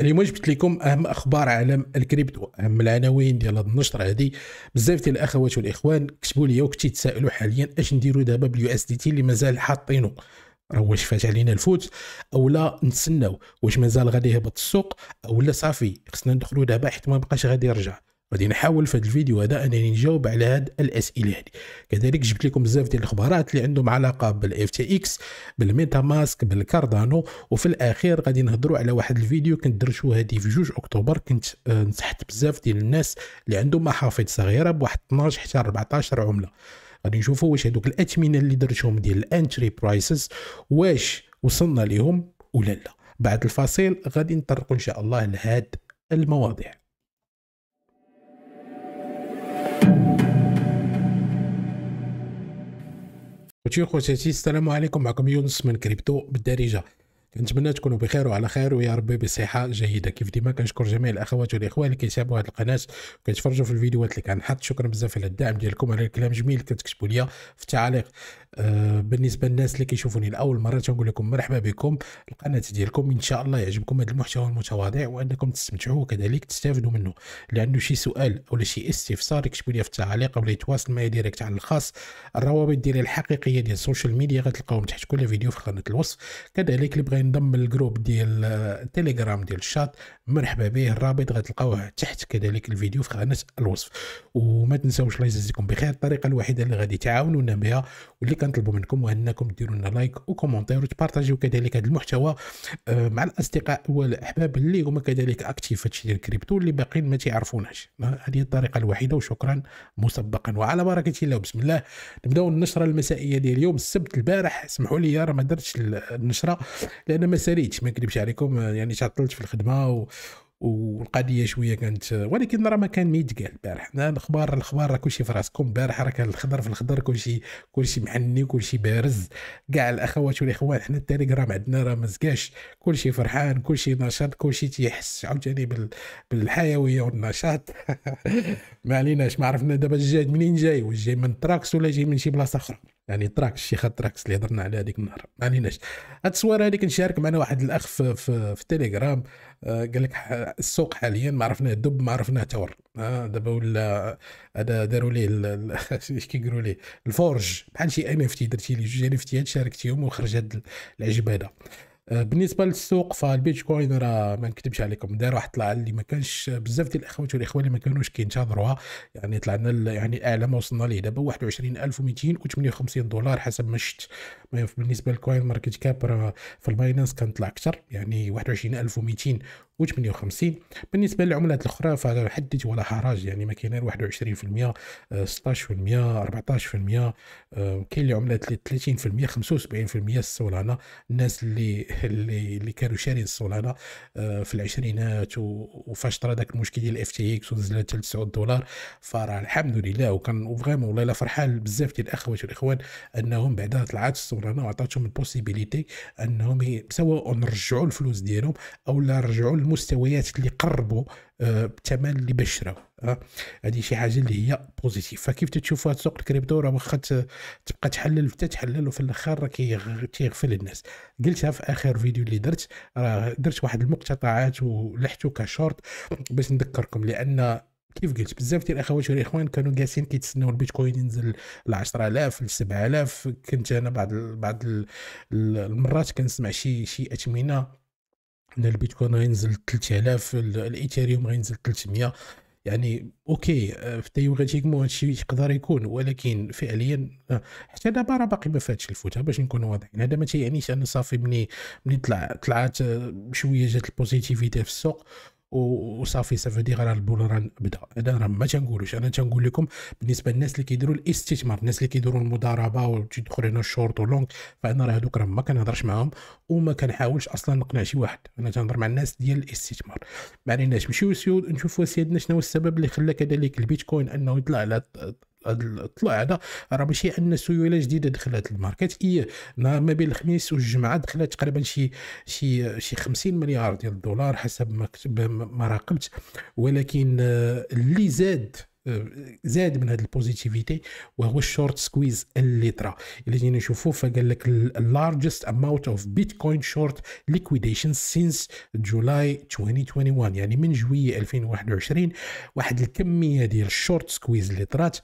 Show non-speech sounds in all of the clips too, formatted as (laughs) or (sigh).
اليوم جبت لكم اهم اخبار عالم الكريبتو اهم العناوين ديال هذه النشره هذه بزاف ديال الاخوات والاخوان كتبوا لي وكنتي تسائلوا حاليا اش نديروا دابا باليو اس دي تي اللي مازال حاطينه راه واش فات علينا الفوت او لا نتسناو واش مازال غادي يهبط السوق او لا صافي خصنا ندخلوا دابا حيت ما بقاش غادي يرجع غادي نحاول في هذا الفيديو هذا انني نجاوب على هاد الاسئله هذه كذلك جبت لكم بزاف ديال الاخبارات اللي عندهم علاقه بالاف تي اكس بالميتا ماسك بالكاردانو وفي الاخير غادي نهضروا على واحد الفيديو كنت درتو هذه في 2 اكتوبر كنت آه، نصحت بزاف ديال الناس اللي عندهم محافظ صغيره بواحد 12 حتى 14 عمله غادي نشوفوا واش هذوك الاثمنه اللي درتهم ديال الانتري برايسز واش وصلنا ليهم ولا لا بعد الفاصل غادي نطرقوا ان شاء الله لهاد المواضيع وتشيكو السلام عليكم معكم يونس من كريبتو بالدارجه كنتمنى تكونوا بخير وعلى خير ويا ربي بصحه جيده كيف ديما كنشكر جميع الاخوات والاخوان اللي كيتابعوا هذه القناه وكيتفرجوا في الفيديوهات اللي كنحط شكرا بزاف على الدعم ديالكم على الكلام الجميل اللي كتكتبوا لي في التعاليق آه بالنسبه للناس اللي كيشوفوني لاول مره تنقول لكم مرحبا بكم القناه ديالكم ان شاء الله يعجبكم هذا المحتوى المتواضع وانكم تستمتعوا وكذلك تستافدوا منه اللي عنده شي سؤال ولا شي استفسار يكتبوا لي في التعاليق او يتواصل معي ديريكت على الخاص الروابط ديالي الحقيقيه ديال السوشيال ميديا غتلقاوهم تحت كل فيديو في قناه الوصف كذلك اللي بغى ينضم للجروب ديال التليجرام آه، ديال الشات مرحبا به الرابط غتلقاوه تحت كذلك الفيديو في خانه الوصف وما تنساوش الله يجازيكم بخير الطريقه الوحيده اللي غادي تعاونونا بها واللي كنطلبوا منكم هو انكم ديروا لنا لايك وكومونتير وتبارطاجيو كذلك هذا المحتوى آه، مع الاصدقاء والاحباب اللي هما كذلك اكتيف هادشي ديال الكريبتو اللي باقيين ما تيعرفوناش آه، هذه الطريقه الوحيده وشكرا مسبقا وعلى بركه الله بسم الله نبداو النشره المسائيه ديال اليوم السبت البارح اسمحوا لي راه ما درتش النشره لان ما ساليتش ما نكذبش عليكم يعني تعطلت في الخدمه و... والقضيه شويه كانت ولكن راه ما كان ميت قال البارح الاخبار الاخبار راه كلشي في راسكم البارح راه كان الخضر في الخضر كلشي كلشي محني كلشي بارز كاع الاخوات والاخوان حنا التليجرام عندنا راه زكاش كلشي فرحان كلشي نشاط كلشي تيحس عاوتاني بال... بالحيويه والنشاط (laughs) ما عليناش ما عرفنا دابا جاي منين جاي واش جاي من تراكس ولا جاي من شي بلاصه اخرى يعني تراكش شيخه تراكس اللي هضرنا عليها هذيك النهار ما عليناش هاد الصويره هذيك نشارك معنا واحد الاخ في, في, في التليجرام آه، قال لك السوق حاليا ما عرفناه دب ما عرفناه تور آه، دابا ولا هذا داروا ليه (laughs) اش كيقولوا ليه الفورج بحال شي ان اف تي درتي ليه جوج ان اف تيات شاركتيهم وخرج هاد العجب هذا بالنسبه للسوق فالبيتكوين راه ما نكتبش عليكم دار واحد طلع اللي ما كانش بزاف ديال الاخوات والاخوان اللي ما كانوش كينتظروها يعني طلعنا يعني اعلى ما وصلنا ليه دابا 21258 دولار حسب ما شفت بالنسبه للكوين ماركت كاب في الباينانس كان طلع اكثر يعني 21200 و58 بالنسبه للعملات الاخرى فلا حدث ولا حرج يعني ما كاين غير 21% 16% 14% كاين اللي عملات 30% 75% السولانه الناس اللي (laughs) اللي, اللي كانوا شارين السولانه آه، في العشرينات وفاش طرا داك المشكل ديال اف تي اكس ونزلت ل 9 دولار فراه الحمد لله وكان فغيمون والله الا فرحان بزاف ديال الاخوات والاخوان انهم بعدا طلعت السولانه وعطاتهم البوسيبيليتي انهم سواء نرجعوا الفلوس ديالهم او لا رجعوا المستويات اللي قربوا آه، الثمن اللي باش شراو هذه آه. شي حاجه اللي هي بوزيتيف فكيف تشوفوا سوق الكريبتو راه واخا تبقى تحلل حتى تحلل وفي الاخر راه كيغفل الناس قلتها في اخر فيديو اللي درت راه درت واحد المقتطعات ولحتو كشورت باش نذكركم لان كيف قلت بزاف ديال الاخوات والاخوان كانوا جالسين كيتسناو البيتكوين ينزل ل 10000 ل 7000 كنت انا بعض بعض المرات كنسمع شي شي اثمنه ان البيتكوين غينزل 3000 الايثيريوم غينزل 300 يعني اوكي آه، في تيوريتيكمون هادشي يقدر يكون ولكن فعليا آه، حتى دابا راه باقي ما فاتش الفوت باش نكونوا واضحين هذا ما تيعنيش ان صافي ملي مني طلع طلعت آه، شويه جات البوزيتيفيتي في السوق وصافي سافو دير راه البول راه بدا هذا راه ما تنقولوش انا تنقول لكم بالنسبه للناس اللي كيديروا الاستثمار الناس اللي كيديروا المضاربه وتدخل هنا الشورت ولونغ فانا راه هذوك راه ما كنهضرش معاهم وما كنحاولش اصلا نقنع شي واحد انا تنهضر مع الناس ديال الاستثمار ما عليناش نمشيو نشوفوا سيدنا شنو هو السبب اللي خلى كذلك البيتكوين انه يطلع على هذا هذا راه ماشي ان سيوله جديده دخلت الماركت اي نهار ما بين الخميس والجمعه دخلت تقريبا شي شي شي 50 مليار ديال الدولار حسب ما ما راقبت ولكن آه، اللي زاد آه، زاد من هذه البوزيتيفيتي وهو الشورت سكويز اللي طرا الا جينا نشوفوا فقال لك اللارجست اماونت اوف بيتكوين شورت ليكويديشن سينس جولاي 2021 يعني من جوية 2021 واحد الكميه ديال الشورت سكويز اللي طرات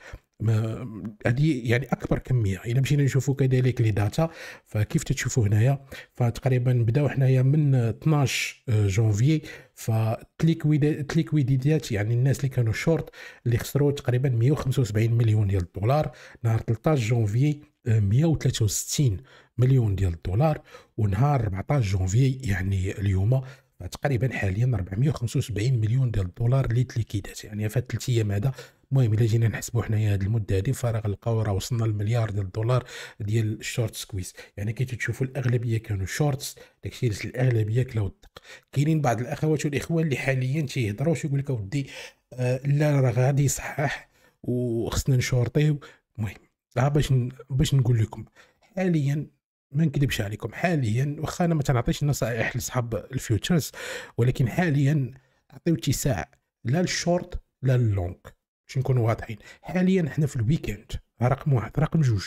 هذه يعني اكبر كميه الا مشينا نشوفوا كذلك لي داتا فكيف تشوفوا هنايا فتقريبا بداو حنايا من 12 آه، جونفي فالتليكويديات يعني الناس اللي كانوا شورت اللي خسروا تقريبا 175 مليون ديال الدولار نهار 13 جونفي 163 مليون ديال الدولار ونهار 14 جونفي يعني اليوم تقريبا حاليا 475 مليون ديال الدولار اللي تليكيدات يعني في ثلاث ايام هذا المهم الا جينا نحسبوا حنايا هذه المده هذه فراغ لقاو راه وصلنا لمليار ديال الدولار ديال الشورت سكويز يعني كي تشوفوا الاغلبيه كانوا شورتس داكشي اللي الاغلبيه كلاو الدق كاينين بعض الاخوات والاخوان اللي حاليا تيهضروا يقول لك اودي آه لا راه غادي يصحح وخصنا نشورطيو المهم ها آه، باش باش نقول لكم حاليا ما نكذبش عليكم حاليا واخا انا ما تنعطيش النصائح لصحاب الفيوتشرز ولكن حاليا عطيو اتساع لا الشورت لا اللونج باش نكونوا واضحين حاليا حنا في الويكاند رقم واحد رقم جوج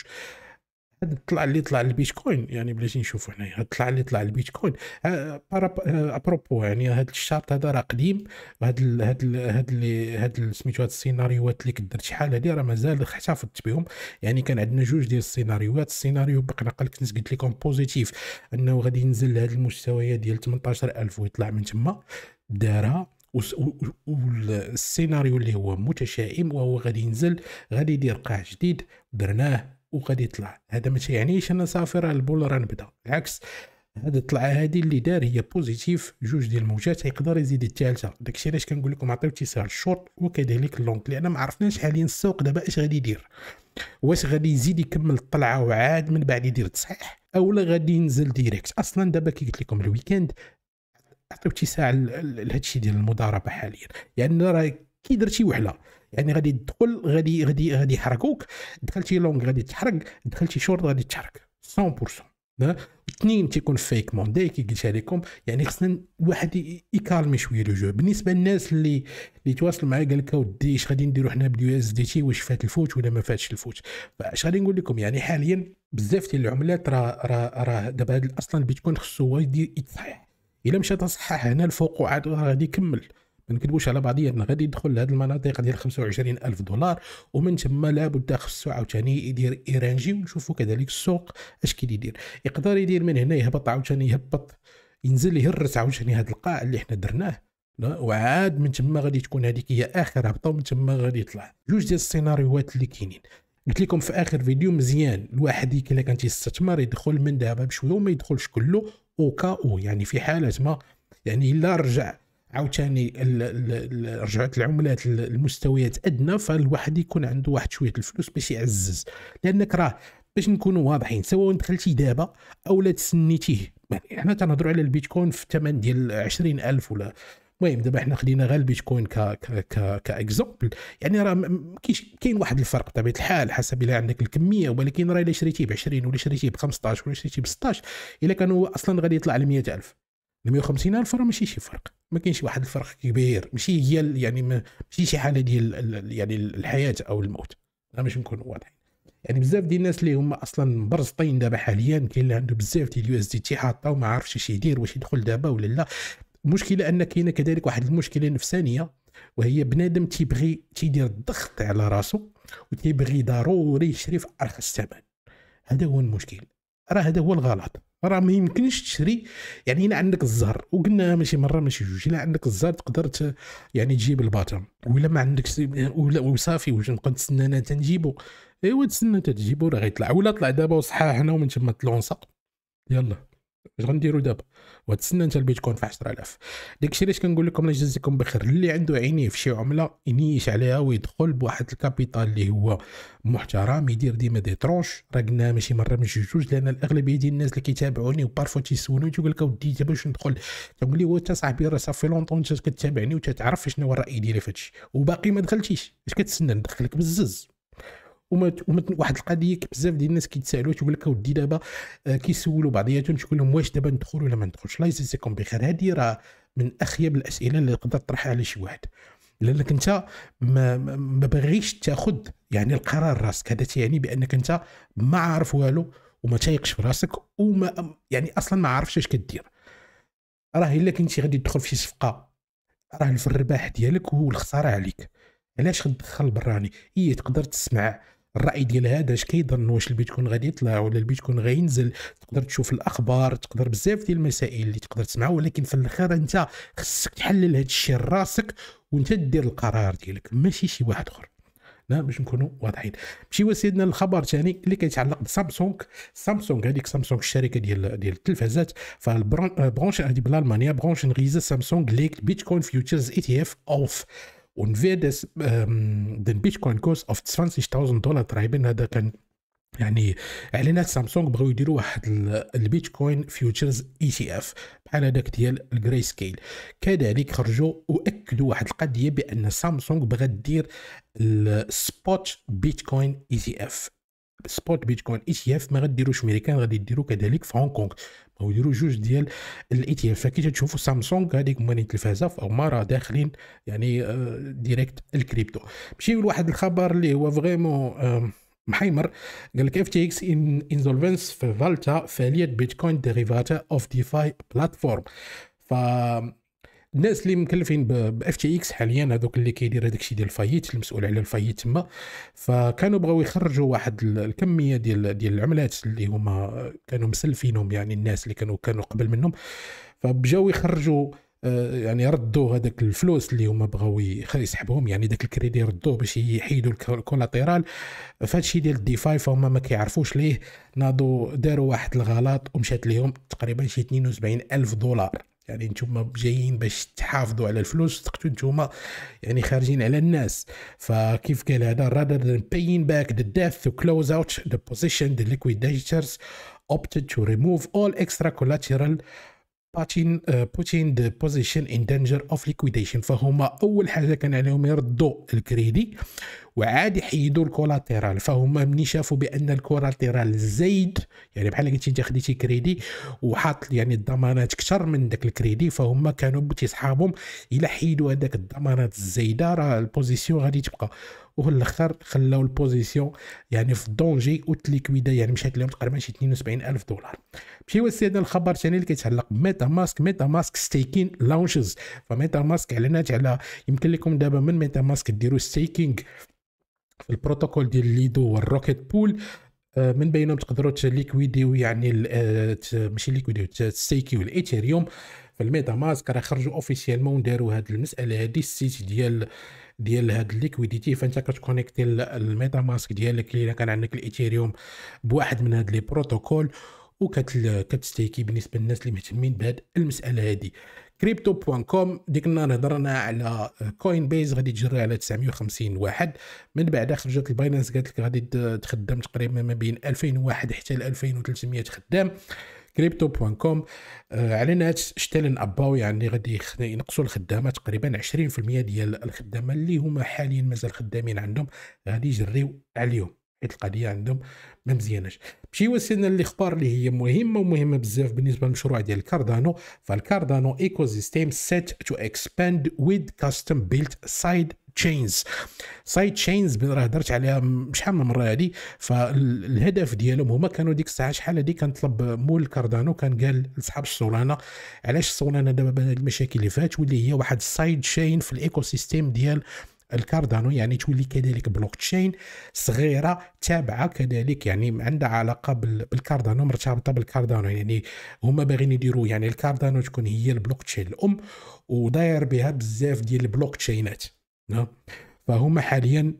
هاد طلع اللي طلع البيتكوين يعني بلاتي نشوفو هنايا هاد طلع اللي طلع البيتكوين آه، آه، ابروبو يعني هاد الشارت هذا راه قديم هاد الـ هاد اللي هاد سميتو هاد السيناريوهات اللي كدرت شحال هادي راه مازال احتفظت بهم يعني كان عندنا جوج ديال السيناريوهات السيناريو بقنا قال كنت قلت لكم بوزيتيف انه غادي ينزل لهاد المستويات ديال 18000 ويطلع من تما دارها والسيناريو اللي هو متشائم وهو غادي ينزل غادي يدير قاع جديد درناه وغادي يطلع هذا ما يعنيش انا صافي راه البول راه نبدا العكس هاد الطلعه هادي اللي دار هي بوزيتيف جوج ديال الموجات يقدر يزيد الثالثه داكشي علاش كنقول لكم عطيو اتصال الشورت وكذلك اللونغ لان ما عرفناش حاليا السوق دابا اش غادي يدير واش غادي يزيد يكمل الطلعه وعاد من بعد يدير تصحيح اولا غادي ينزل ديريكت اصلا دابا كي قلت لكم الويكاند تعطي اتساع لهذا الشيء ديال المضاربه حاليا لان يعني راه كي درتي وحله يعني غادي تدخل غادي غادي غادي يحركوك دخلتي لونغ غادي تحرق دخلتي شورت غادي تحرق 100% اثنين تيكون فيك موندي كي قلت لكم يعني خصنا واحد يكالمي شويه لو جو بالنسبه للناس اللي اللي تواصل معايا قال لك اودي اش غادي نديرو حنا بديو اس دي تي واش فات الفوت ولا ما فاتش الفوت فاش غادي نقول لكم يعني حاليا بزاف ديال العملات راه راه راه دابا اصلا البيتكوين خصو هو يتصحح الا مشى تصحح هنا الفقوعات غادي يكمل ما نكذبوش على بعضياتنا غادي يدخل لهذ المناطق ديال 25 الف دولار ومن تما لابد خصو عاوتاني يدير ايرانجي ونشوفوا كذلك السوق اش كيدير يقدر يدير من هنا يهبط عاوتاني يهبط ينزل يهرس عاوتاني هذا القاع اللي حنا درناه وعاد من تما غادي تكون هذيك هي اخر هبطه ومن تما غادي يطلع جوج ديال السيناريوهات اللي كاينين قلت لكم في اخر فيديو مزيان الواحد الا كان تيستثمر يدخل من دابا بشويه وما يدخلش كله او كا او يعني في حاله ما يعني الا رجع عاوتاني رجعت العملات المستويات ادنى فالواحد يكون عنده واحد شويه الفلوس باش يعزز لانك راه باش نكونوا واضحين سواء دخلتي دابا او لا تسنيتيه يعني حنا تنهضروا على البيتكوين في الثمن ديال 20000 ولا المهم دابا حنا خدينا غير البيتكوين ك ك ك كاكزومبل يعني راه كاين كاين واحد الفرق بطبيعه الحال حسب الا عندك الكميه ولكن راه الا شريتيه ب 20 ولا شريتيه ب 15 ولا شريتيه ب 16 الا كان هو اصلا غادي يطلع ل 100000 ل 150000 راه ماشي شي فرق ما كاينش واحد الفرق كبير ماشي هي يعني ماشي شي حاله ديال يعني الحياه او الموت باش نكونوا واضحين يعني بزاف ديال الناس اللي هما اصلا مبرزطين دابا حاليا كاين اللي عنده بزاف ديال اليو اس دي تي حاطه وما عارفش اش يدير واش يدخل دابا ولا لا المشكله ان كاينه كذلك واحد المشكله نفسانيه وهي بنادم تيبغي تيدير الضغط على راسو وتيبغي ضروري يشري في ارخص ثمن هذا هو المشكل راه هذا هو الغلط راه ما يمكنش تشري يعني الا عندك الزهر وقلنا ماشي مره ماشي جوج الا عندك الزهر تقدر يعني تجيب الباطم ولا ما عندكش ولا وصافي واش نبقى نتسنى انا تنجيبو ايوا تسنى تجيبو راه غيطلع ولا طلع دابا وصحاح هنا ومن تما تلونسا يلا اش غنديروا دابا وتسنى انت البيتكوين في 10000 داكشي علاش كنقول لكم الله يجازيكم بخير اللي عنده عينيه في شي عمله ينيش عليها ويدخل بواحد الكابيتال اللي هو محترم يدير ديما دي ترونش راه قلنا ماشي مره ماشي جوج لان الاغلبيه ديال الناس اللي كيتابعوني وبارفو تيسولوا تيقول لك اودي دابا باش ندخل تقول لي هو انت صاحبي راه صافي لونطون كتابعني وتتعرف شنو هو الراي ديالي في هادشي وباقي ما دخلتيش اش كتسنى ندخلك بالزز وما واحد القضيه بزاف ديال الناس كيتسالوا تيقول لك اودي دابا آه، كيسولوا بعضياتهم تيقول لهم واش دابا ندخل ولا ما ندخلش الله يجزيكم بخير هذه راه من اخيب الاسئله اللي تقدر تطرحها على شي واحد لانك انت ما, ما باغيش تاخذ يعني القرار راسك هذا يعني بانك انت ما عارف والو وما تايقش في راسك وما يعني اصلا ما عارفش اش كدير راه الا كنتي غادي تدخل في شي صفقه راه في الرباح ديالك والخساره عليك علاش غتدخل براني هي إيه تقدر تسمع الراي ديال هذا اش كيظن واش البيتكوين غادي يطلع ولا البيتكوين غينزل تقدر تشوف الاخبار تقدر بزاف ديال المسائل اللي تقدر تسمعها ولكن في الاخر انت خصك تحلل هذا الشيء راسك وانت دير القرار ديالك ماشي شي واحد اخر لا باش نكونوا واضحين مشيو سيدنا الخبر ثاني اللي كيتعلق بسامسونج سامسونج هذيك سامسونج الشركه ديال ديال التلفازات فالبرونش آه، هذه بالالمانيا برونش نغيزه سامسونج ليك بيتكوين فيوتشرز اي تي اف اوف Und wer das, ähm, den Bitcoin-Kurs auf 20.000 دولار تقريبا هذا كان يعني اعلنت سامسونج بغاو يديروا واحد البيتكوين فيوتشرز اي تي اف بحال هذاك ديال الجري سكيل كذلك خرجوا واكدوا واحد القضيه بان سامسونج بغا دير السبوت بيتكوين اي تي اف سبوت بيتكوين اي تي اف ما غاديروش ميريكان غادي ديرو كذلك في هونغ كونغ او يديروا جوج ديال الاي تي اف فكي تشوفوا سامسونج هذيك مالين التلفازه في عماره داخلين يعني ديريكت آه، الكريبتو نمشيو لواحد الخبر اللي هو فريمون محيمر قال لك اف تي اكس ان انزولفنس في فالتا فاليت بيتكوين ديريفاتا اوف ديفاي بلاتفورم ف الناس اللي مكلفين باف تي اكس حاليا هذوك اللي كيدير هذاك الشيء ديال الفايت المسؤول على الفايت تما فكانوا بغاو يخرجوا واحد الكميه ديال ديال العملات اللي هما كانوا مسلفينهم يعني الناس اللي كانوا كانوا قبل منهم فبجاو يخرجوا آه، يعني ردوا هذاك الفلوس اللي هما بغاو يسحبوهم يعني ذاك الكريدي ردوه باش يحيدوا الكولاتيرال فهاد الشيء ديال الديفاي فهما ما كيعرفوش ليه ناضوا داروا واحد الغلط ومشات ليهم تقريبا شي 72 الف دولار يعني نتوما جايين باش تحافظوا على الفلوس تقتلوا نتوما يعني خارجين على الناس فكيف قال هذا rather than paying back the debt to close out the position the liquidators opted to remove all extra collateral باتين بوتين ذا بوزيشن ان دانجر اوف ليكويديشن فهما اول حاجه كان عليهم يردوا الكريدي وعاد يحيدوا الكولاتيرال فهما ملي شافوا بان الكولاتيرال زايد يعني بحال قلتي انت خديتي كريدي وحاط يعني الضمانات اكثر من داك الكريدي فهما كانوا بتي صحابهم الا حيدوا هذاك الضمانات الزايده راه البوزيسيون غادي تبقى وفي الاخر خلاو البوزيسيون يعني في الدونجي وتليكويدا يعني مشات لهم تقريبا شي 72 الف دولار مشيو السيد الخبر الثاني اللي كيتعلق بميتا ماسك ميتا ماسك ستيكين لونشز فميتا ماسك اعلنات على يمكن لكم دابا من ميتا ماسك ديروا ستيكينغ في البروتوكول ديال ليدو والروكيت بول آه، من بينهم تقدروا تليكويديو يعني آه، ماشي ليكويديو تستيكيو الايثيريوم في الميتا ماسك راه خرجوا اوفيسيالمون داروا هاد المساله هادي السيت ديال ديال هاد ليكويديتي فانت كتكونيكتي الميتا ماسك ديالك اللي كان عندك الايثيريوم بواحد من هاد لي بروتوكول وكتستيكي بالنسبه للناس اللي مهتمين بهاد المساله هادي كريبتو بوان كوم ديك النهار هضرنا على كوين بيز غادي تجري على 950 واحد من بعد خرجت الباينانس قالت لك غادي تخدم تقريبا ما بين 2001 حتى ل 2300 خدام كريبتو بوان كوم اعلنت شتالن اباو يعني غادي ينقصوا الخدامه تقريبا 20% ديال الخدامه اللي هما حاليا مازال خدامين عندهم غادي يجريو عليهم حيت القضيه عندهم ما مزياناش ماشي وصلنا للاخبار اللي هي مهمه ومهمه بزاف بالنسبه للمشروع ديال كاردانو فالكاردانو ايكو سيستيم سيت تو اكسباند ويز كاستم بيلت سايد تشينز سايد تشينز راه هضرت عليها شحال من مره هذه فالهدف ديالهم هما كانوا ديك الساعه شحال هذه كان طلب مول كاردانو كان قال لصحاب السولانه علاش السولانه دابا المشاكل اللي فات تولي هي واحد سايد تشين في الايكو سيستيم ديال الكاردانو يعني تولي كذلك بلوك تشين صغيره تابعه كذلك يعني عندها علاقه بالكاردانو مرتبطه بالكاردانو يعني هما باغيين يديروا يعني الكاردانو تكون هي البلوك تشين الام وداير بها بزاف ديال البلوك تشينات فهما حاليا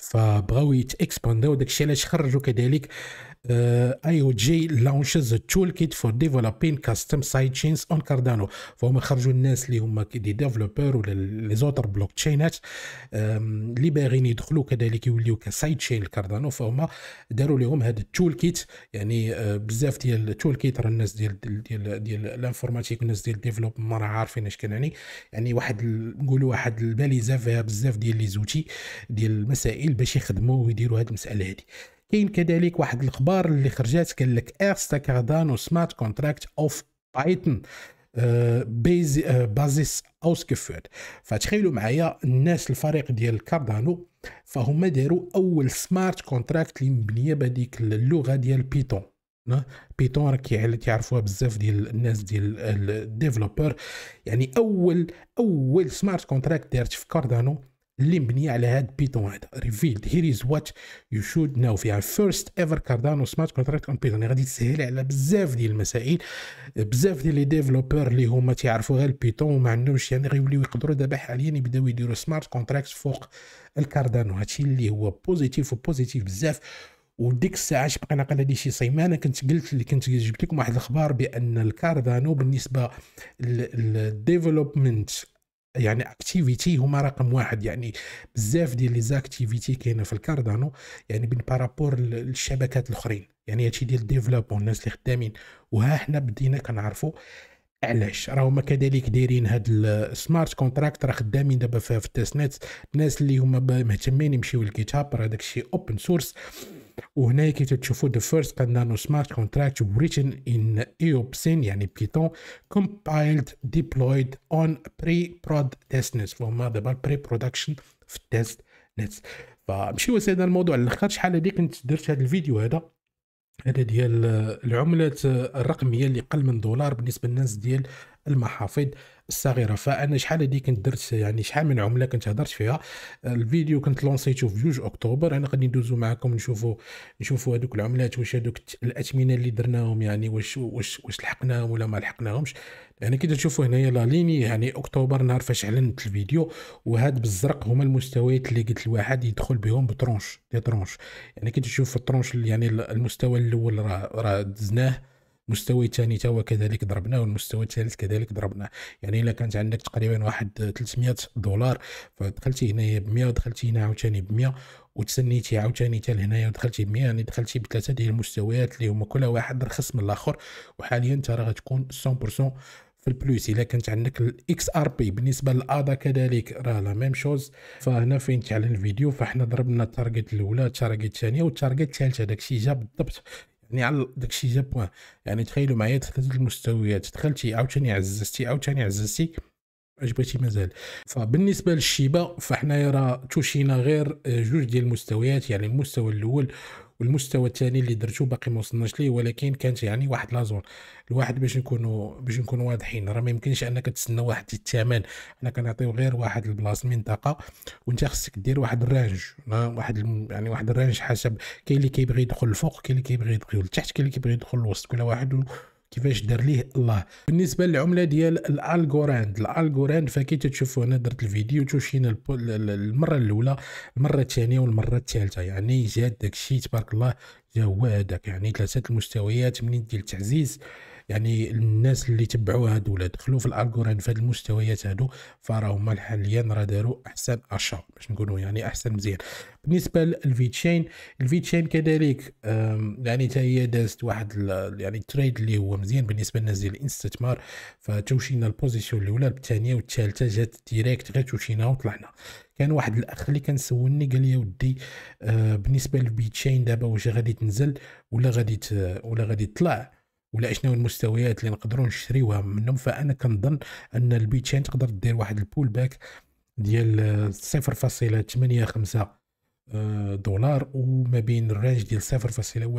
فبغاو يتاكسبوندو داكشي علاش خرجوا كذلك uh, آه، IOJ launches a toolkit for developing custom sidechains on Cardano فهم خرجوا الناس اللي هما دي ديفلوبر ولا لي زوتر بلوك تشينات اللي باغيين يدخلوا كذلك يوليو كسايد تشين لكاردانو فهم داروا لهم هذا التول كيت يعني uh, بزاف ديال التول كيت راه الناس ديال ديال ديال, ديال الانفورماتيك والناس ديال ما راه عارفين اش كنعني يعني واحد نقولوا واحد الباليزه فيها بزاف ديال لي زوتي ديال المسائل باش يخدموا ويديروا هذه المساله هذه كاين كذلك واحد الاخبار اللي خرجات قال لك ارستا كاردانو سمارت كونتراكت اوف بايثون بيز بازيس اوسكفورد فتخيلوا معايا الناس الفريق ديال كاردانو فهم داروا اول سمارت كونتراكت اللي مبنيه بهذيك اللغه ديال بيتون بيتون راه كيعرفوها بزاف ديال الناس ديال الديفلوبر يعني اول اول سمارت كونتراكت دارت في كاردانو اللي مبنيه على هاد بيتون هذا ريفيلد هير از وات يو شود نو فيها فيرست ايفر كاردانو سمارت كونتراكت اون بيتون غادي تسهل على بزاف ديال المسائل بزاف ديال لي ديفلوبور اللي هما تيعرفوا غير البيتون وما عندهمش يعني غيوليو يقدروا دابا حاليا يبداو يديروا سمارت كونتراكت فوق الكاردانو هادشي اللي هو بوزيتيف وبوزيتيف بزاف وديك الساعه بقينا قال لي شي سيمانه كنت قلت اللي كنت جبت لكم واحد الاخبار بان الكاردانو بالنسبه للديفلوبمنت يعني اكتيفيتي هما رقم واحد يعني بزاف ديال لي زاكتيفيتي كاينه في الكاردانو يعني بين بارابور للشبكات الاخرين يعني هادشي ديال ديفلوبون الناس اللي خدامين وها حنا بدينا كنعرفوا علاش راه هما كذلك دايرين هاد السمارت كونتراكت راه خدامين دابا في نت الناس اللي هما مهتمين يمشيو للجيت هاب راه داكشي اوبن سورس وهنا كي تشوفوا فيرست كان نانو سمارت كونتراكت ريتن ان ايوبسين يعني بيتون ديبلويد اون بري برود تيست نت فهما دابا بري برودكشن في تيست نت فمشيو سيدنا الموضوع الاخر شحال هذيك كنت درت هذا الفيديو هذا هذا ديال العملات الرقميه اللي قل من دولار بالنسبه للناس ديال المحافظ الصغيره فانا شحال هذه كنت درت يعني شحال من عمله كنت هضرت فيها الفيديو كنت لونسيتو في جوج اكتوبر انا غادي ندوزو معكم نشوفوا نشوفوا هذوك العملات واش هذوك الاثمنه اللي درناهم يعني واش واش واش لحقناهم ولا ما لحقناهمش يعني كي تشوفوا هنايا لا ليني يعني اكتوبر نهار فاش علنت الفيديو وهاد بالزرق هما المستويات اللي قلت الواحد يدخل بهم بترونش دي ترونش يعني كي تشوف الترونش يعني المستوى الاول راه راه دزناه المستوى الثاني تا هو كذلك ضربناه والمستوى الثالث كذلك ضربناه يعني الا كانت عندك تقريبا واحد 300 آه، دولار فدخلتي هنايا ب 100 ودخلتي هنا عاوتاني ب 100 وتسنيتي عاوتاني حتى لهنايا ودخلتي ب 100 يعني دخلتي بثلاثه ديال المستويات اللي هما كل واحد رخص من الاخر وحاليا انت راه غتكون 100% في البلوس الا كانت عندك الاكس ار بي بالنسبه للادا كذلك راه لا ميم شوز فهنا فين تعلن الفيديو فاحنا ضربنا التارجت الاولى التارجت الثانيه والتارجت الثالثه داكشي جا بالضبط يعني على داكشي جا بوان يعني تخيلوا معايا ثلاثه المستويات دخلتي عاوتاني عززتي عاوتاني عززتي عجبتي مازال فبالنسبه للشيبه فحنايا راه توشينا غير آه، جوج ديال المستويات يعني المستوى الاول والمستوى الثاني اللي درتو باقي ما وصلناش ليه ولكن كانت يعني واحد لازون الواحد باش نكونوا باش نكونوا واضحين راه ما يمكنش انك تستنى واحد الثمن حنا كنعطيو غير واحد البلاص منطقه وانت خصك دير واحد الرانج واحد يعني واحد الرانج حسب كاين اللي كيبغي يدخل الفوق كاين اللي كيبغي يدخل لتحت كاين اللي كيبغي يدخل الوسط كل واحد كيفاش دار ليه الله بالنسبه للعمله ديال الالغوراند الالغوراند فكي تشوفوا هنا درت الفيديو توشينا المره الاولى المره الثانيه والمره الثالثه يعني جات داكشي تبارك الله جا هو هذاك يعني ثلاثه المستويات منين ديال التعزيز يعني الناس اللي تبعوا هاد ولا دخلوا في الالغوريثم في هاد المستويات هادو فراهم حاليا راه داروا احسن اشا باش نقولوا يعني احسن مزيان بالنسبه للفيتشين الفيتشين كذلك يعني حتى هي دازت واحد يعني التريد اللي هو مزيان بالنسبه للناس ديال الاستثمار فتوشينا البوزيسيون الاولى الثانيه والثالثه جات ديريكت غير توشينا وطلعنا كان واحد الاخ اللي كان سولني قال لي ودي آه، بالنسبه للبيتشين دابا واش غادي تنزل ولا غادي ولا غادي تطلع ولا شنو المستويات اللي نقدروا نشريوها منهم فانا كنظن ان البيتشين تقدر دير واحد البول باك ديال 0.85 آه، دولار وما بين الرينج ديال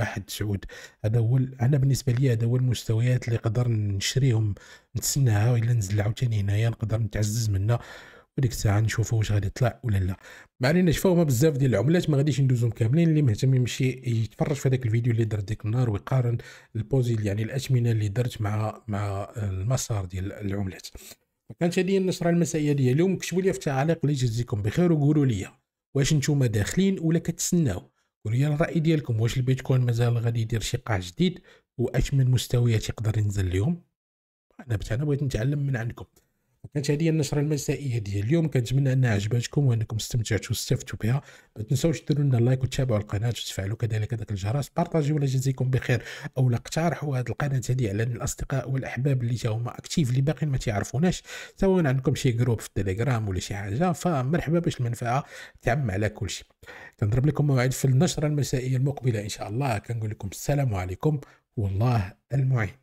0.1 سعود هذا هو انا بالنسبه لي هذا هو المستويات اللي نقدر نشريهم نتسناها الا نزل عاوتاني هنايا نقدر نتعزز منها وديك الساعه نشوفوا واش غادي يطلع ولا لا ما عليناش فهما بزاف ديال العملات ما غاديش ندوزهم كاملين اللي مهتم يمشي يتفرج في هذاك الفيديو اللي درت ديك النهار ويقارن البوزي يعني الاثمنه اللي درت مع مع المسار ديال العملات كانت هذه النشره المسائيه ديال اليوم كتبوا لي في التعليق اللي جزيكم بخير وقولوا لي واش نتوما داخلين ولا كتسناو قولوا لي الراي ديالكم واش البيتكوين مازال غادي يدير شي قاع جديد واش من مستويات يقدر ينزل اليوم انا انا بغيت نتعلم من عندكم كانت هذه النشره المسائيه ديال اليوم كنتمنى انها عجبتكم وانكم استمتعتوا واستفدتوا بها ما تنساوش ديروا لنا لايك وتتابعوا القناه وتفعلوا كذلك هذاك الجرس بارطاجيو ولا جزيكم بخير او لا اقترحوا هذه القناه هذه على الاصدقاء والاحباب اللي جاوا هما اكتيف اللي باقيين ما تعرفوناش سواء عندكم شي جروب في التليجرام ولا شي حاجه فمرحبا باش المنفعه تعم على كل شيء كنضرب لكم موعد في النشره المسائيه المقبله ان شاء الله كنقول لكم السلام عليكم والله المعين